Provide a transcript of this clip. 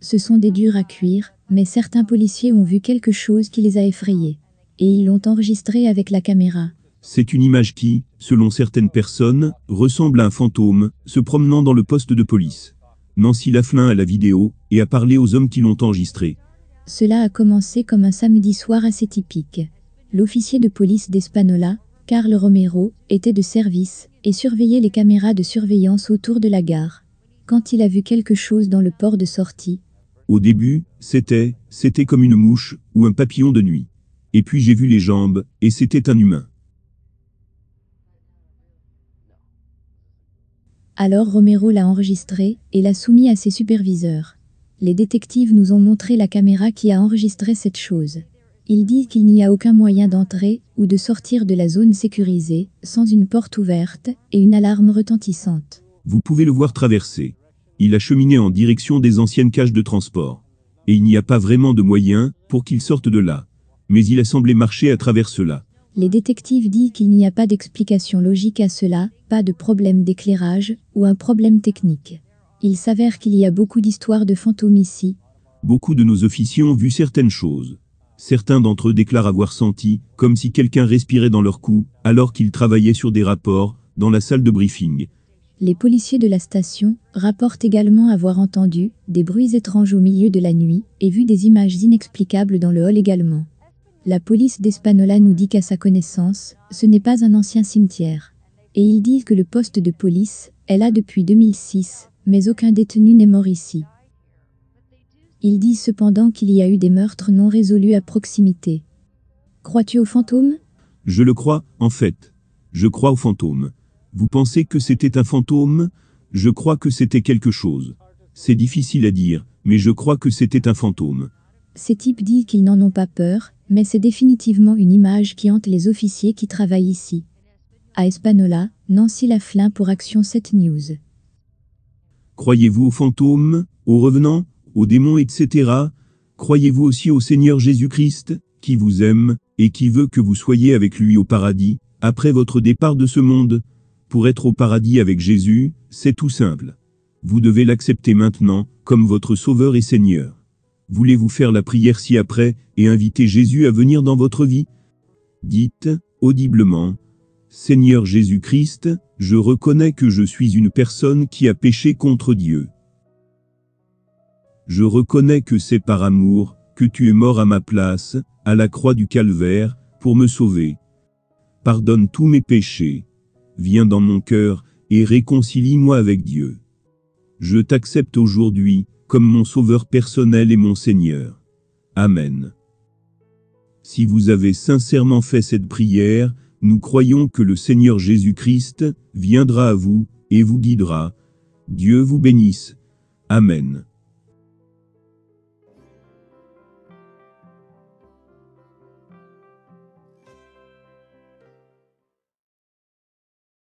Ce sont des durs à cuire, mais certains policiers ont vu quelque chose qui les a effrayés. Et ils l'ont enregistré avec la caméra. C'est une image qui, selon certaines personnes, ressemble à un fantôme, se promenant dans le poste de police. Nancy Laflin a la vidéo, et a parlé aux hommes qui l'ont enregistrée. Cela a commencé comme un samedi soir assez typique. L'officier de police d'Espanola, Carl Romero, était de service, et surveillait les caméras de surveillance autour de la gare. Quand il a vu quelque chose dans le port de sortie, au début, c'était, c'était comme une mouche, ou un papillon de nuit. Et puis j'ai vu les jambes, et c'était un humain. Alors Romero l'a enregistré, et l'a soumis à ses superviseurs. Les détectives nous ont montré la caméra qui a enregistré cette chose. Ils disent qu'il n'y a aucun moyen d'entrer ou de sortir de la zone sécurisée sans une porte ouverte et une alarme retentissante. Vous pouvez le voir traverser il a cheminé en direction des anciennes cages de transport. Et il n'y a pas vraiment de moyens pour qu'il sorte de là. Mais il a semblé marcher à travers cela. Les détectives disent qu'il n'y a pas d'explication logique à cela, pas de problème d'éclairage ou un problème technique. Il s'avère qu'il y a beaucoup d'histoires de fantômes ici. Beaucoup de nos officiers ont vu certaines choses. Certains d'entre eux déclarent avoir senti, comme si quelqu'un respirait dans leur cou, alors qu'ils travaillaient sur des rapports, dans la salle de briefing, les policiers de la station rapportent également avoir entendu des bruits étranges au milieu de la nuit et vu des images inexplicables dans le hall également. La police d'Espanola nous dit qu'à sa connaissance, ce n'est pas un ancien cimetière. Et ils disent que le poste de police est là depuis 2006, mais aucun détenu n'est mort ici. Ils disent cependant qu'il y a eu des meurtres non résolus à proximité. Crois-tu aux fantômes Je le crois, en fait. Je crois aux fantômes. Vous pensez que c'était un fantôme Je crois que c'était quelque chose. C'est difficile à dire, mais je crois que c'était un fantôme. Ces types disent qu'ils n'en ont pas peur, mais c'est définitivement une image qui hante les officiers qui travaillent ici. À Espanola, Nancy Laflin pour Action 7 News. Croyez-vous aux fantômes, aux revenants, aux démons, etc. Croyez-vous aussi au Seigneur Jésus-Christ, qui vous aime, et qui veut que vous soyez avec lui au paradis, après votre départ de ce monde pour être au paradis avec Jésus, c'est tout simple. Vous devez l'accepter maintenant, comme votre Sauveur et Seigneur. Voulez-vous faire la prière ci-après, et inviter Jésus à venir dans votre vie Dites, audiblement, Seigneur Jésus-Christ, je reconnais que je suis une personne qui a péché contre Dieu. Je reconnais que c'est par amour, que tu es mort à ma place, à la croix du calvaire, pour me sauver. Pardonne tous mes péchés viens dans mon cœur et réconcilie-moi avec Dieu. Je t'accepte aujourd'hui comme mon Sauveur personnel et mon Seigneur. Amen. Si vous avez sincèrement fait cette prière, nous croyons que le Seigneur Jésus-Christ viendra à vous et vous guidera. Dieu vous bénisse. Amen.